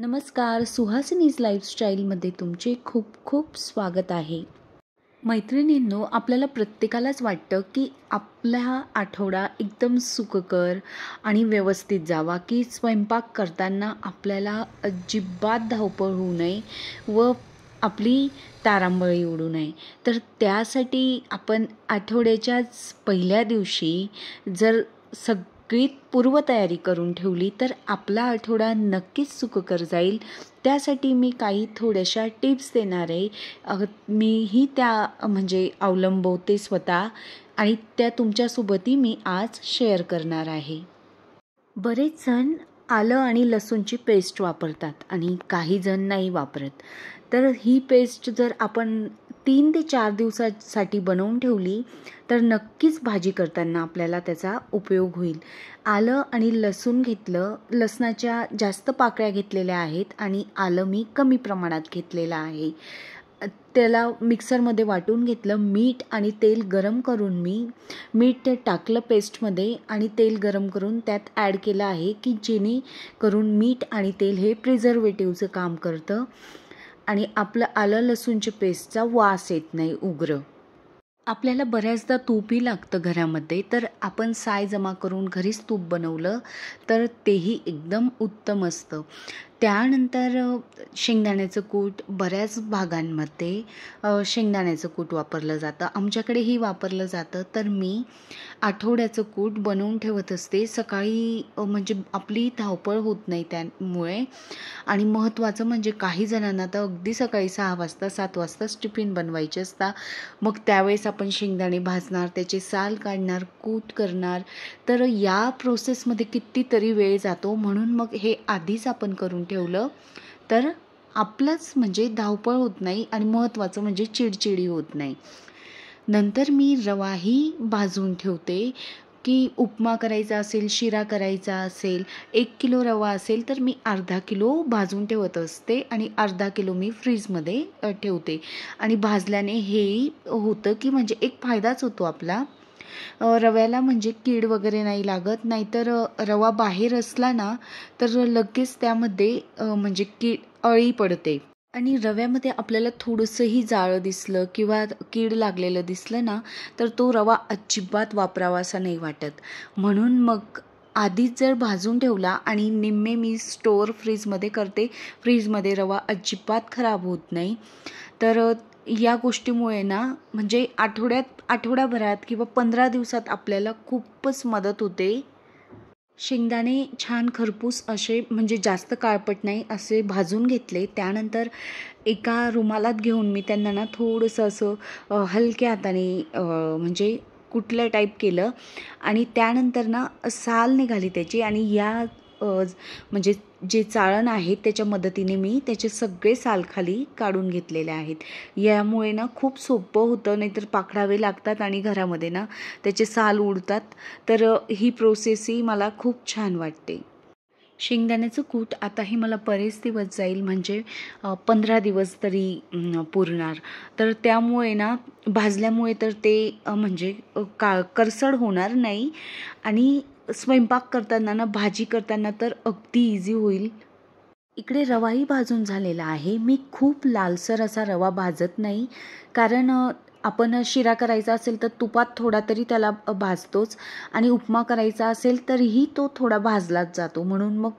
नमस्कार सुहासिनीज लाईफस्टाईलमध्ये तुमचे खूप खूप स्वागत आहे मैत्रिणींनो आपल्याला प्रत्येकालाच वाटतं की आपला आठवडा एकदम सुखकर आणि व्यवस्थित जावा की स्वयंपाक करताना आपल्याला अजिबात धावपळ होऊ नये व आपली तारांबळी उडू नये तर त्यासाठी आपण आठवड्याच्याच पहिल्या दिवशी जर सग सगळी पूर्वतयारी करून ठेवली तर आपला आठवडा नक्कीच सुखकर जाईल त्यासाठी मी काही थोड्याशा टिप्स देणार आहे मीही त्या म्हणजे अवलंबवते स्वतः आणि त्या तुमच्यासोबतही मी आज शेअर करणार आहे बरेच जण आलं आणि लसूणची पेस्ट वापरतात आणि काही जण नाही वापरत तर ही पेस्ट जर आपण तीन ते चार दिवसासाठी बनवून ठेवली तर नक्कीच भाजी करताना आपल्याला त्याचा उपयोग होईल आलं आणि लसूण घेतलं लसणाच्या जास्त पाकळ्या घेतलेल्या आहेत आणि आलं मी कमी प्रमाणात घेतलेलं आहे त्याला मिक्सरमध्ये वाटून घेतलं मीठ आणि तेल गरम करून मी मीठ टाकलं पेस्टमध्ये आणि तेल गरम करून त्यात ॲड केलं आहे की जेणेकरून मीठ आणि तेल हे प्रिझर्वेटिव्हचं काम करतं आणि आपलं आलं लसूणच्या पेस्टचा वास येत नाही उग्र आपल्याला बऱ्याचदा तूपही लागतं घरामध्ये तर आपण साय जमा करून घरीच तूप बनवलं तर तेही एकदम उत्तम असतं त्यानंतर शेंगदाण्याचं कूट बऱ्याच भागांमध्ये शेंगदाण्याचं कूट वापरलं जातं आमच्याकडेही वापरलं जातं तर मी आठवड्याचं कूट बनवून ठेवत असते सकाळी म्हणजे आपली धावपळ होत नाही त्यामुळे आणि महत्त्वाचं म्हणजे काही जणांना तर अगदी सकाळी सहा वाजता सात वाजताच टिफिन बनवायचे असता मग त्यावेळेस आपण शेंगदाणे भाजणार त्याचे साल काढणार कूट करणार तर या प्रोसेसमध्ये कितीतरी वेळ जातो म्हणून मग हे आधीच आपण करून ठेवलं तर आपलंच म्हणजे धावपळ होत नाही आणि महत्त्वाचं म्हणजे चिडचिडी होत नाही नंतर मी रवाही भाजून ठेवते की उपमा करायचा असेल शिरा करायचा असेल एक किलो रवा असेल तर मी अर्धा किलो भाजून ठेवत असते आणि अर्धा किलो मी फ्रीजमध्ये ठेवते आणि भाजल्याने हेही होतं की म्हणजे एक फायदाच होतो आपला रव्याला म्हणजे कीड वगैरे नाही लागत नाहीतर रवा बाहेर असला ना तर लगेच त्यामध्ये म्हणजे कीड अळी पडते आणि रव्यामध्ये आपल्याला थोडंसंही जाळं दिसलं किंवा कीड लागलेलं दिसलं ना तर तो रवा अजिबात वापरावा असा नाही वाटत म्हणून मग आधीच जर भाजून ठेवला आणि निम्मे मी स्टोअर फ्रीजमध्ये करते फ्रीजमध्ये रवा अजिबात खराब होत नाही तर या गोष्टीमुळे ना म्हणजे आठवड्यात आठवड्याभरात किंवा पंधरा दिवसात आपल्याला खूपच मदत होते शेंगदाणे छान खरपूस असे म्हणजे जास्त काळपट नाही असे भाजून घेतले त्यानंतर एका रुमालात घेऊन मी त्यांना ना थोडंसं असं हलक्या हाताने म्हणजे कुठलं टाईप केलं आणि त्यानंतर ना साल निघाली त्याची आणि या म्हणजे जे चाळण आहेत त्याच्या मदतीने मी त्याचे सगळे सालखाली काढून घेतलेले आहेत यामुळे ना खूप सोपं होतं नाहीतर पाखडावे लागतात आणि घरामध्ये ना त्याचे साल उडतात तर ही प्रोसेसही मला खूप छान वाटते शेंगदाण्याचं कूट आताही मला बरेच दिवस जाईल म्हणजे पंधरा दिवस तरी पुरणार तर त्यामुळे ना भाजल्यामुळे तर ते म्हणजे का करसड होणार नाही आणि स्वयंपाक करताना ना भाजी करताना तर अगदी इझी होईल इकडे रवाही भाजून झालेला आहे मी खूप लालसर असा रवा भाजत नाही कारण आपण शिरा करायचा असेल तर तुपात थोडा तरी त्याला भाजतोच आणि उपमा करायचा असेल तरीही तो थोडा भाजलाच जातो म्हणून मग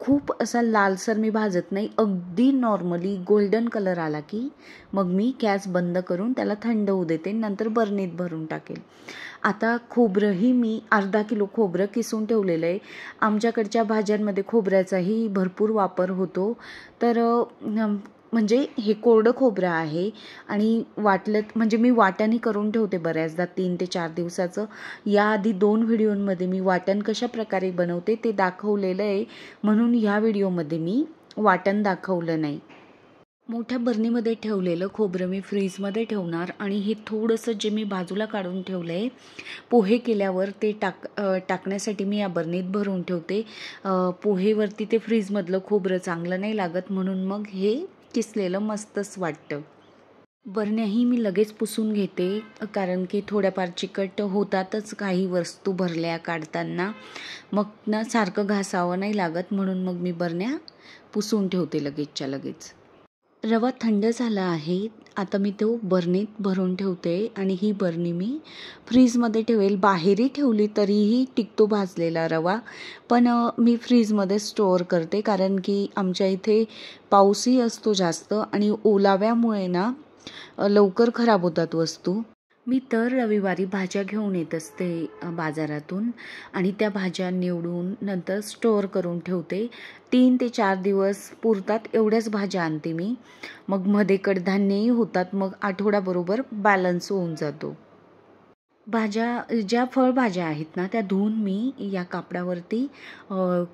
खूप असा लालसर मी भाजत नाही अगदी नॉर्मली गोल्डन कलर आला की मग मी गॅस बंद करून त्याला थंड होऊ देते नंतर बर्नीत भरून टाकेल आता खोबरंही मी अर्धा किलो खोबरं किसून ठेवलेलं आहे आमच्याकडच्या भाज्यांमध्ये खोबऱ्याचाही भरपूर वापर होतो तर म्हणजे हे कोरडं खोबरं आहे आणि वाटलं म्हणजे मी वाटणही करून ठेवते बऱ्याचदा तीन ते चार दिवसाचं याआधी दोन व्हिडिओंमध्ये मी वाटण कशा प्रकारे बनवते ते दाखवलेलं आहे म्हणून ह्या व्हिडिओमध्ये मी वाटण दाखवलं नाही मोठ्या बर्नीमध्ये ठेवलेलं खोबरं मी फ्रीजमध्ये ठेवणार आणि हे थोडंसं जे मी बाजूला काढून ठेवलं आहे पोहे केल्यावर ते टाक टाकण्यासाठी मी या बरणीत भरून ठेवते पोहेवरती ते फ्रीजमधलं खोबरं चांगलं नाही लागत म्हणून मग हे किसलेलं मस्तच वाटतं बरण्याही मी लगेच पुसून घेते कारण की थोड्याफार चिकट होतातच काही वस्तू भरल्या काढताना मग ना सारखं घासावं नाही लागत म्हणून मग मी बरण्या पुसून ठेवते लगेचच्या लगेच रवा थंड झाला आहे आता मी तो बर्नीत भरून ठेवते आणि ही बरणी मी फ्रीजमध्ये ठेवेल बाहेरही ठेवली तरीही टिकतो भाजलेला रवा पण मी फ्रीजमध्ये स्टोअर करते कारण की आमच्या इथे पाऊसही असतो जास्त आणि ओलाव्यामुळे ना लवकर खराब होतात वस्तू मी तर रविवारी भाज्या घेऊन येत असते बाजारातून आणि त्या भाज्या निवडून नंतर स्टोअर करून ठेवते तीन ते चार दिवस पुरतात एवढ्याच भाज्या आणते मी मग मध्ये कडधान्यही होतात मग आठवड्याबरोबर बॅलन्स होऊन जातो भाज्या ज्या फळभाज्या आहेत ना त्या धुवून मी या कापडावरती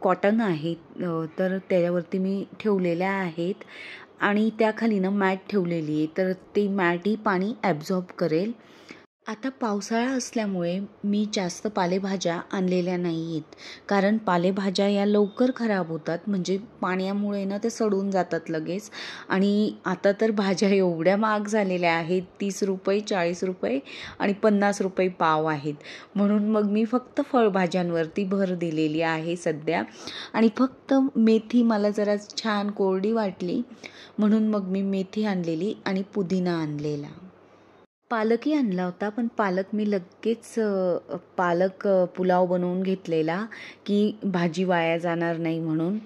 कॉटन आहेत तर त्याच्यावरती मी ठेवलेल्या आहेत आणि त्याखाली ना मॅट ठेवलेली आहे तर ती मॅटही पाणी ॲब्झॉर्ब करेल आता पावसाळा असल्यामुळे मी जास्त पालेभाज्या आणलेल्या नाही आहेत कारण पालेभाज्या या लवकर खराब होतात म्हणजे पाण्यामुळे ना ते सडून जातात लगेच आणि आता तर भाज्या एवढ्या महाग झालेल्या आहेत तीस रुपये चाळीस रुपये आणि पन्नास रुपये पाव आहेत म्हणून मग मी फक्त फळभाज्यांवरती भर दिलेली आहे सध्या आणि फक्त मेथी मला जरा छान कोरडी वाटली म्हणून मग मी मेथी आणलेली आणि पुदिना आणलेला पालकही आणला होता पण पालक मी लगेच पालक पुलाव बनवून घेतलेला की भाजी वाया जाणार नाही म्हणून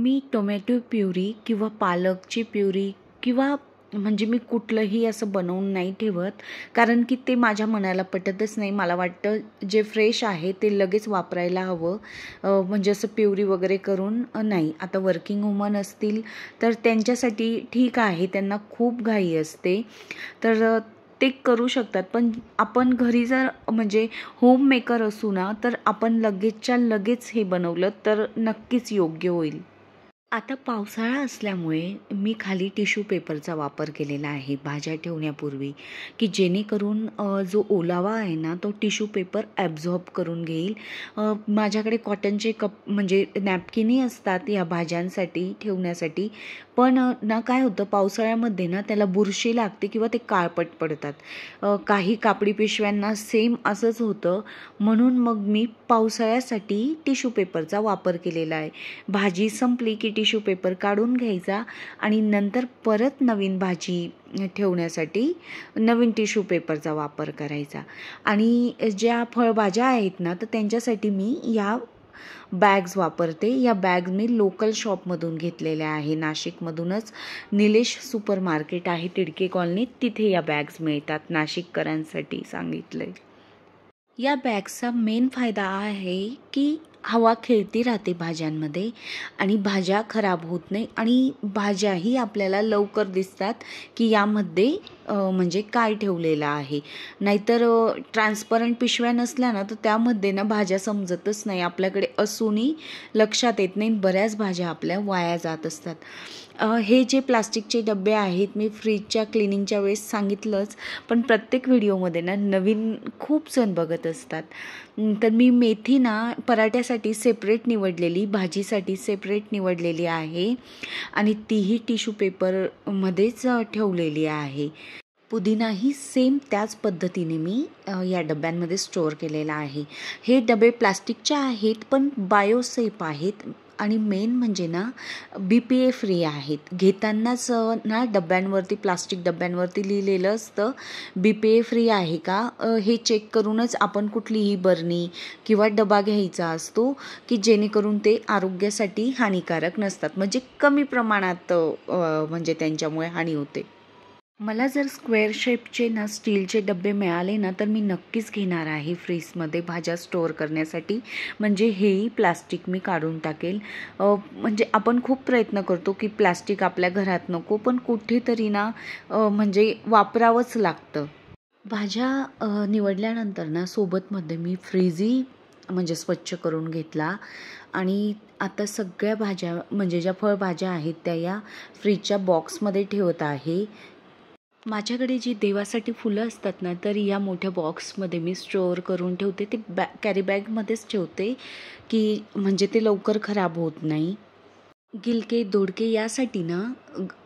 मी टोमॅटो प्युरी किंवा पालकची प्युरी किंवा म्हणजे मी कुठलंही असं बनवून नाही ठेवत कारण की ते माझ्या मनाला पटतच नाही मला वाटतं जे फ्रेश आहे ते लगेच वापरायला हवं म्हणजे असं प्युरी वगैरे करून नाही आता वर्किंग वुमन असतील तर त्यांच्यासाठी ठीक आहे त्यांना खूप घाई असते तर ते करू शकतात पण आपण घरी जर म्हणजे होममेकर असू ना तर आपण लगेचच्या लगेच हे बनवलं तर नक्कीच योग्य होईल आता पावसाळा असल्यामुळे मी खाली टिश्यू पेपरचा वापर केलेला आहे भाज्या ठेवण्यापूर्वी की जेणेकरून जो ओलावा आहे ना तो टिश्यू पेपर ॲब्झॉर्ब करून घेईल माझ्याकडे कॉटनचे कप म्हणजे नॅपकिनी असतात या भाज्यांसाठी ठेवण्यासाठी पण ना काय होतं पावसाळ्यामध्ये ना त्याला बुरशी लागते किंवा ते काळपट पडतात काही कापडी पिशव्यांना सेम असंच होतं म्हणून मग मी पावसाळ्यासाठी टिश्यू पेपरचा वापर केलेला आहे भाजी संपली की टिश्यू पेपर काढून घ्यायचा आणि नंतर परत नवीन भाजी ठेवण्यासाठी नवीन टिश्यू पेपरचा वापर करायचा आणि ज्या फळभाज्या आहेत ना तर त्यांच्यासाठी मी या बॅग्स वापरते या बॅग मी लोकल शॉपमधून घेतलेल्या आहे नाशिकमधूनच निलेश सुपर मार्केट आहे तिडके कॉलनी तिथे या बॅग्स मिळतात नाशिककरांसाठी सांगितलं या बॅगचा मेन फायदा आहे की हवा खेळती राहते भाज्यांमध्ये आणि भाज्या खराब होत नाही आणि भाज्याही आपल्याला लवकर दिसतात की यामध्ये म्हणजे काय ठेवलेलं आहे नाहीतर ट्रान्सपरंट पिशव्या नसल्या ना तर त्यामध्ये ना भाज्या समजतच नाही आपल्याकडे असूनही लक्षात येत नाही बऱ्याच भाज्या आपल्या वाया जात असतात हे जे प्लास्टिकचे डबे आहेत मी फ्रीजच्या क्लिनिंगच्या वेळेस सांगितलंच पण प्रत्येक व्हिडिओमध्ये ना नवीन खूप जण बघत असतात तर मी मेथी ना पराठ्यासाठी सेपरेट निवडलेली भाजीसाठी सेपरेट निवडलेली आहे आणि तीही टिश्यू पेपरमध्येच ठेवलेली आहे पुदिनाही सेम त्याच पद्धतीने मी या डब्यांमध्ये स्टोअर केलेला आहे हे डबे प्लास्टिकचे आहेत पण बायोसेफ आहेत आणि मेन म्हणजे ना बी पी ए फ्री आहेत घेतानाच ना डब्यांवरती प्लास्टिक डब्यांवरती लिहिलेलं असतं बी पी ए फ्री आहे का हे चेक करूनच आपण कुठलीही बरणी किंवा डबा घ्यायचा असतो की जेणेकरून ते आरोग्यासाठी हानिकारक नसतात म्हणजे कमी प्रमाणात म्हणजे त्यांच्यामुळे हानी होते मला जर स्क्वेअर शेपचे ना स्टीलचे डबे मिळाले ना तर मी नक्कीच घेणार आहे फ्रीजमध्ये भाज्या स्टोअर करण्यासाठी म्हणजे हेही प्लास्टिक मी काढून टाकेल म्हणजे आपण खूप प्रयत्न करतो की प्लास्टिक आपल्या घरात नको पण कुठेतरी ना म्हणजे वापरावंच लागतं भाज्या निवडल्यानंतर ना सोबतमध्ये मी फ्रीजही म्हणजे स्वच्छ करून घेतला आणि आता सगळ्या भाज्या म्हणजे ज्या फळभाज्या आहेत त्या या फ्रीजच्या बॉक्समध्ये ठेवत आहे माझ्याकडे जी देवासाठी फुलं असतात ना तर या मोठ्या बॉक्समध्ये मी स्टोअर करून ठेवते ते बॅ कॅरीबॅगमध्येच ठेवते की म्हणजे ते लवकर खराब होत नाही गिलके दोडके यासाठी ना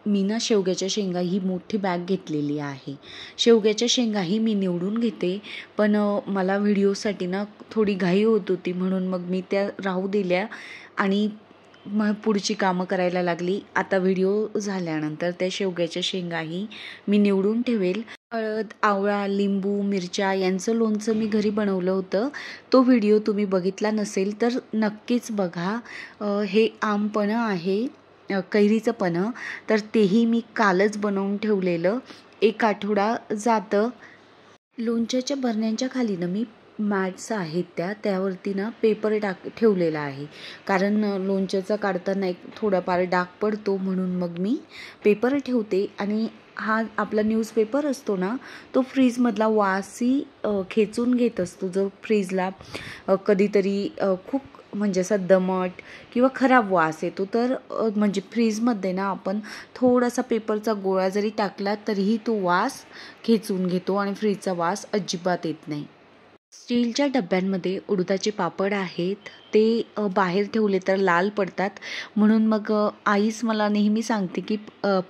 मी ना शेवग्याच्या शेंगा ही मोठी बॅग घेतलेली आहे शेवग्याच्या शेंगाही मी निवडून घेते पण मला व्हिडिओसाठी ना थोडी घाई होत होती म्हणून मग मी त्या राहू दिल्या आणि मग पुढची कामं करायला लागली आता व्हिडिओ झाल्यानंतर त्या शेवग्याच्या शेंगाही मी निवडून ठेवेल हळद आवळा लिंबू मिरच्या यांचं लोणचं मी घरी बनवलं होतं तो व्हिडिओ तुम्ही बघितला नसेल तर नक्कीच बघा हे आमपणं आहे कैरीचं पणं तर तेही मी कालच बनवून ठेवलेलं एक आठवडा जातं लोणच्याच्या बरण्यांच्या खालीनं मी मॅट्स आहेत त्या त्यावरती ना पेपर टाक ठेवलेला आहे कारण लोणच्याचा काढताना एक थोडाफार डाग पडतो म्हणून मग मी पेपर ठेवते आणि हा आपला न्यूजपेपर असतो ना तो फ्रीजमधला वासी खेचून घेत असतो जर फ्रीजला कधीतरी खूप म्हणजे असा दमट किंवा खराब वास येतो तर म्हणजे फ्रीजमध्ये ना आपण थोडासा पेपरचा गोळा जरी टाकला तरीही तो वास खेचून घेतो आणि फ्रीजचा वास अजिबात येत नाही स्टीलच्या डब्यांमध्ये उडदाचे पापड आहेत ते बाहेर ठेवले तर लाल पडतात म्हणून मग आईच मला नेहमी सांगते की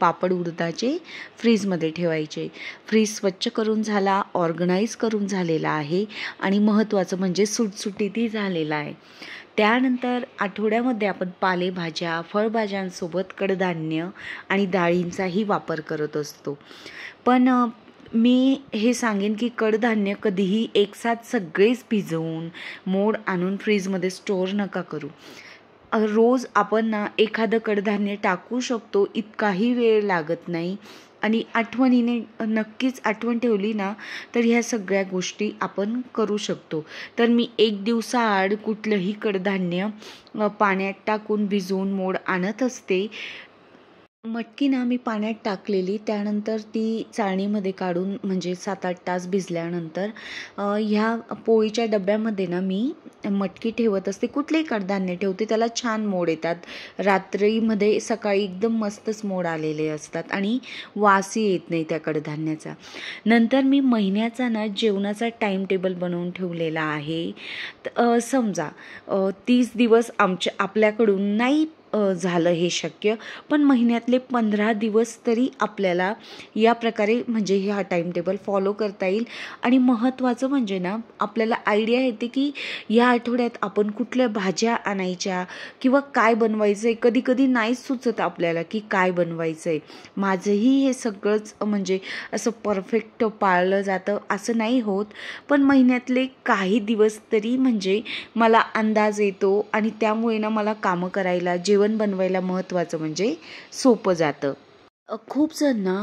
पापड उडदाचे फ्रीजमध्ये ठेवायचे फ्रीज स्वच्छ करून झाला ऑर्गनाईज करून झालेला आहे आणि महत्त्वाचं म्हणजे सुटसुटीतही झालेला आहे त्यानंतर आठवड्यामध्ये आपण पालेभाज्या फळभाज्यांसोबत कडधान्य आणि डाळींचाही वापर करत असतो पण मी हे सांगेन की कडधान्य कधीही एकसाथ सगळेच भिजवून मोड आणून फ्रीजमध्ये स्टोअर नका करू रोज आपण ना एखादं कडधान्य टाकू शकतो इतकाही वेळ लागत नाही आणि आठवणीने नक्कीच आठवण ठेवली ना तर ह्या सगळ्या गोष्टी आपण करू शकतो तर मी एक दिवसाआड कुठलंही कडधान्य पाण्यात टाकून भिजवून मोड आणत असते मटकी ना मी पाण्यात टाकलेली त्यानंतर ती चाळणीमध्ये काढून म्हणजे सात आठ तास भिजल्यानंतर ह्या पोळीच्या डब्यामध्ये ना मी मटकी ठेवत असते कुठलेही कडधान्य ठेवते त्याला छान मोड येतात रात्रीमध्ये सकाळी एकदम मस्तच मोड आलेले असतात आणि वासही येत नाही त्या कडधान्याचा नंतर मी महिन्याचा ना जेवणाचा टाईम टेबल बनवून ठेवलेला आहे समजा तीस दिवस आमच्या आपल्याकडून नाही झालं हे शक्य पण महिन्यातले पंधरा दिवस तरी आपल्याला या प्रकारे म्हणजे हा टाईमटेबल टेबल फॉलो करता येईल आणि महत्त्वाचं म्हणजे ना आपल्याला आयडिया येते की या आठवड्यात आपण कुठल्या भाज्या आणायच्या किंवा काय बनवायचं आहे कधी कधी नाहीच सुचत आपल्याला की काय बनवायचं आहे माझंही हे सगळंच म्हणजे असं परफेक्ट पाळलं जातं असं नाही होत पण महिन्यातले काही दिवस तरी म्हणजे मला अंदाज येतो आणि त्यामुळे ना मला कामं करायला जेव्हा जेवण बनवायला महत्त्वाचं म्हणजे सोपं जातं खूप जण ना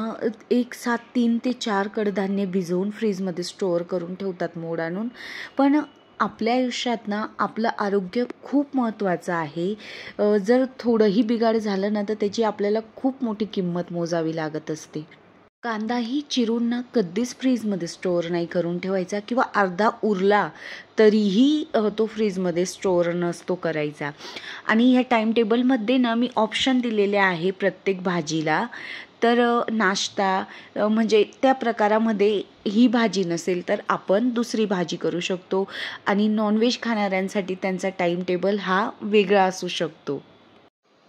एक सात तीन ते चार कडधान्य भिजवून फ्रीजमध्ये स्टोअर करून ठेवतात मोड आणून पण आपल्या आयुष्यात ना आपलं आरोग्य खूप महत्त्वाचं आहे जर थोडंही बिघाड झालं ना तर त्याची आपल्याला खूप मोठी किंमत मोजावी लागत असते कांदाही चिरून ना कधीच फ्रीजमध्ये स्टोअर नाही करून ठेवायचा किंवा अर्धा उरला तरीही तो फ्रीजमध्ये स्टोअर नसतो करायचा आणि ह्या टाईमटेबलमध्ये ना मी ऑप्शन दिलेले आहे प्रत्येक भाजीला तर नाश्ता म्हणजे त्या प्रकारामध्ये ही भाजी नसेल तर आपण दुसरी भाजी करू शकतो आणि नॉनव्हेज खाणाऱ्यांसाठी त्यांचा टाईमटेबल हा वेगळा असू शकतो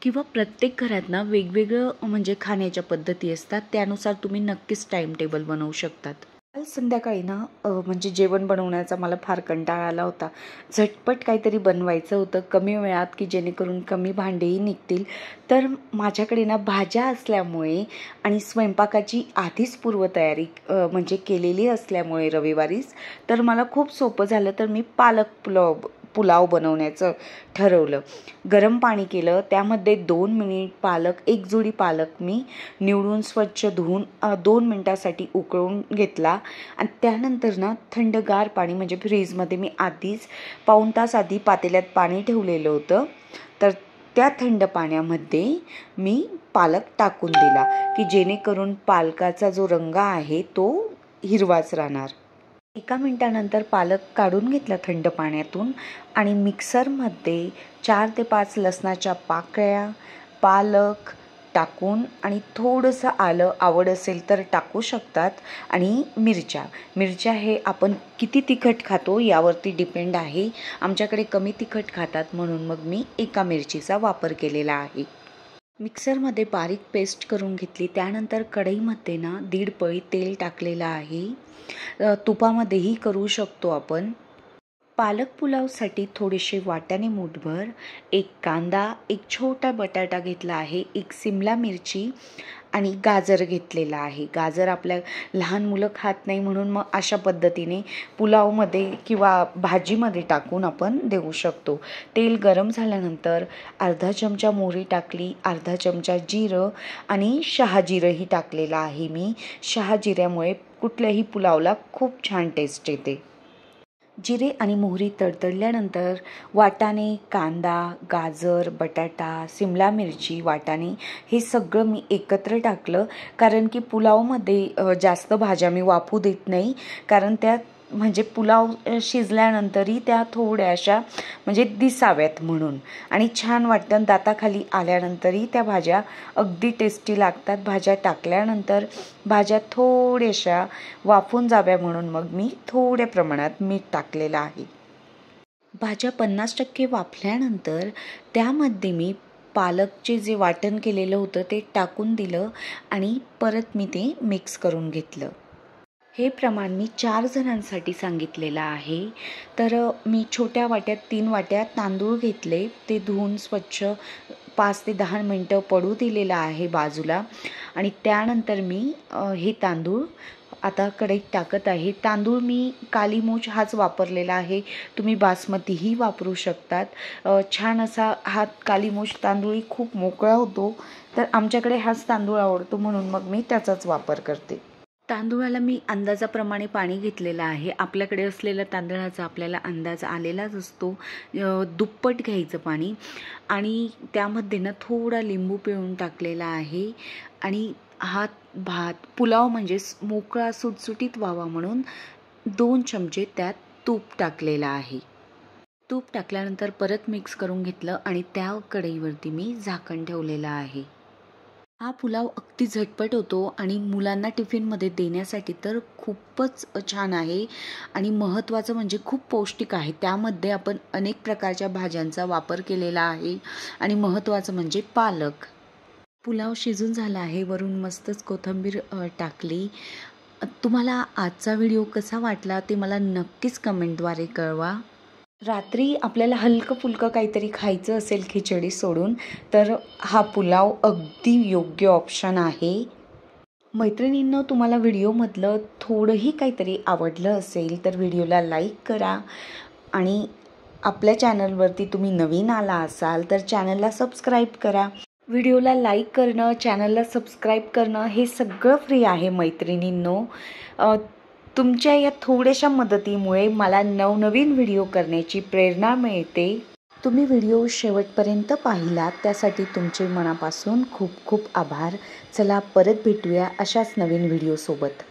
किंवा प्रत्येक घरात ना वेगवेगळं म्हणजे खाण्याच्या पद्धती असतात त्यानुसार तुम्ही नक्कीच टाईम टेबल बनवू शकतात काल संध्याकाळी ना म्हणजे जेवण बनवण्याचा मला फार कंटाळा आला होता झटपट काहीतरी बनवायचं होतं कमी वेळात की जेणेकरून कमी भांडेही निघतील तर माझ्याकडे ना भाज्या असल्यामुळे आणि स्वयंपाकाची आधीच पूर्वतयारी म्हणजे केलेली असल्यामुळे रविवारीच तर मला खूप सोपं झालं तर मी पालक पुलाव पुलाव बनवण्याचं ठरवलं गरम पाणी केलं त्यामध्ये दोन मिनिट पालक एक जोडी पालक मी निवडून स्वच्छ धुवून दोन मिनटासाठी उकळून घेतला आणि त्यानंतर ना थंडगार पाणी म्हणजे फ्रीजमध्ये मी आधीच पाऊन तास आधी पातेल्यात पाणी ठेवलेलं होतं तर त्या थंड पाण्यामध्ये मी पालक टाकून दिला की जेणेकरून पालकाचा जो रंग आहे तो हिरवाच राहणार एका मिनटानंतर पालक काढून घेतला थंड पाण्यातून आणि मिक्सरमध्ये चार ते पाच लसणाच्या पाकळ्या पालक टाकून आणि थोडंसं आलं आवड असेल तर टाकू शकतात आणि मिरच्या मिरच्या हे आपण किती तिखट खातो यावरती डिपेंड आहे आमच्याकडे कमी तिखट खातात म्हणून मग मी एका मिरचीचा वापर केलेला आहे मिक्सरमध्ये बारीक पेस्ट करून घेतली त्यानंतर कढईमध्ये ना दीड पळी तेल टाकलेलं आहे तुपामध्येही करू शकतो आपण पालक पुलावसाठी थोडेसे वाट्याने मूठभर एक कांदा एक छोटा बटाटा घेतला आहे एक सिमला मिरची आणि गाजर घेतलेला आहे गाजर आपल्या लहान मुलं खात नाही म्हणून मग अशा पद्धतीने पुलावमध्ये किंवा भाजीमध्ये टाकून आपण देऊ शकतो तेल गरम झाल्यानंतर अर्धा चमचा मोहरी टाकली अर्धा चमचा जिरं आणि शहाजिरंही टाकलेलं आहे मी शहाजिऱ्यामुळे कुठल्याही पुलावला खूप छान टेस्ट येते जिरे आणि मोहरी तडतडल्यानंतर वाटाणे कांदा गाजर बटाटा सिमला मिरची वाटाणे हे सगळं मी एकत्र टाकलं कारण की पुलावमध्ये जास्त भाज्या मी वापू देत नाही कारण त्यात म्हणजे पुलाव शिजल्यानंतरही त्या थोड्याशा म्हणजे दिसाव्यात म्हणून आणि छान वाटतं दाताखाली आल्यानंतरही त्या भाज्या अगदी टेस्टी लागतात भाज्या टाकल्यानंतर भाज्या थोड्याशा वाफून जाव्या म्हणून मग मी थोड्या प्रमाणात मीठ टाकलेलं आहे भाज्या पन्नास टक्के वाफल्यानंतर त्यामध्ये मी पालकचे जे वाटण केलेलं होतं ते टाकून दिलं आणि परत मी ते मिक्स करून घेतलं हे प्रमाण मी चार जणांसाठी सांगितलेलं आहे तर मी छोट्या वाट्यात तीन वाट्या तांदूळ घेतले ते धुवून स्वच्छ पाच ते दहा मिनटं पडू दिलेलं आहे बाजूला आणि त्यानंतर मी हे तांदूळ आता कढईत टाकत आहे तांदूळ मी कालीमोच हाच वापरलेला आहे तुम्ही बासमतीही वापरू शकतात छान असा हा कालीमोच तांदूळही खूप मोकळा होतो तर आमच्याकडे हाच तांदूळ आवडतो म्हणून मग मी त्याचाच वापर करते तांदूळाला मी अंदाजाप्रमाणे पाणी घेतलेलं आहे आपल्याकडे असलेल्या तांदळाचा आपल्याला अंदाज आलेलाच असतो दुप्पट घ्यायचं पाणी आणि त्यामध्ये ना थोडा लिंबू पिळून टाकलेला आहे आणि हा भात पुलाव म्हणजे मोकळा सुटसुटीत व्हावा म्हणून दोन चमचे त्यात तूप टाकलेलं आहे तूप टाकल्यानंतर परत मिक्स करून घेतलं आणि त्या कढईवरती मी झाकण ठेवलेलं आहे हा पुलाव अगदी झटपट होतो आणि मुलांना टिफिनमध्ये देण्यासाठी तर खूपच छान आहे आणि महत्त्वाचं म्हणजे खूप पौष्टिक आहे त्यामध्ये आपण अनेक प्रकारच्या भाज्यांचा वापर केलेला आहे आणि महत्त्वाचं म्हणजे पालक पुलाव शिजून झाला आहे वरून मस्तच कोथंबीर टाकली तुम्हाला आजचा व्हिडिओ कसा वाटला ते मला नक्कीच कमेंटद्वारे कळवा रात्री आपल्याला हलकं फुलकं काहीतरी खायचं असेल खिचडी सोडून तर हा पुलाव अगदी योग्य ऑप्शन आहे मैत्रिणींनं तुम्हाला व्हिडिओमधलं थोडंही काहीतरी आवडलं असेल तर व्हिडिओला लाईक करा आणि आपल्या चॅनलवरती तुम्ही नवीन आला असाल तर चॅनलला सबस्क्राईब करा व्हिडिओला लाईक करणं चॅनलला सबस्क्राईब करणं हे सगळं फ्री आहे मैत्रिणींनो तुमच्या या थोड्याशा मदतीमुळे मला नवनवीन व्हिडिओ करण्याची प्रेरणा मिळते तुम्ही व्हिडिओ शेवटपर्यंत पाहिला त्यासाठी तुमचे मनापासून खूप खूप आभार चला परत भेटूया अशाच नवीन व्हिडिओसोबत